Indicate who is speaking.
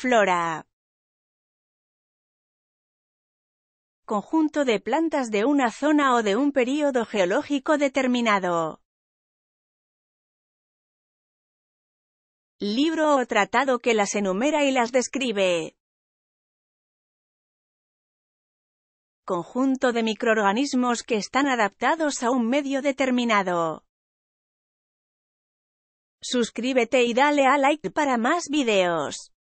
Speaker 1: Flora. Conjunto de plantas de una zona o de un período geológico determinado.
Speaker 2: Libro o tratado que las enumera y las describe.
Speaker 1: Conjunto de microorganismos que están adaptados a un medio determinado.
Speaker 2: Suscríbete y dale a like para más videos.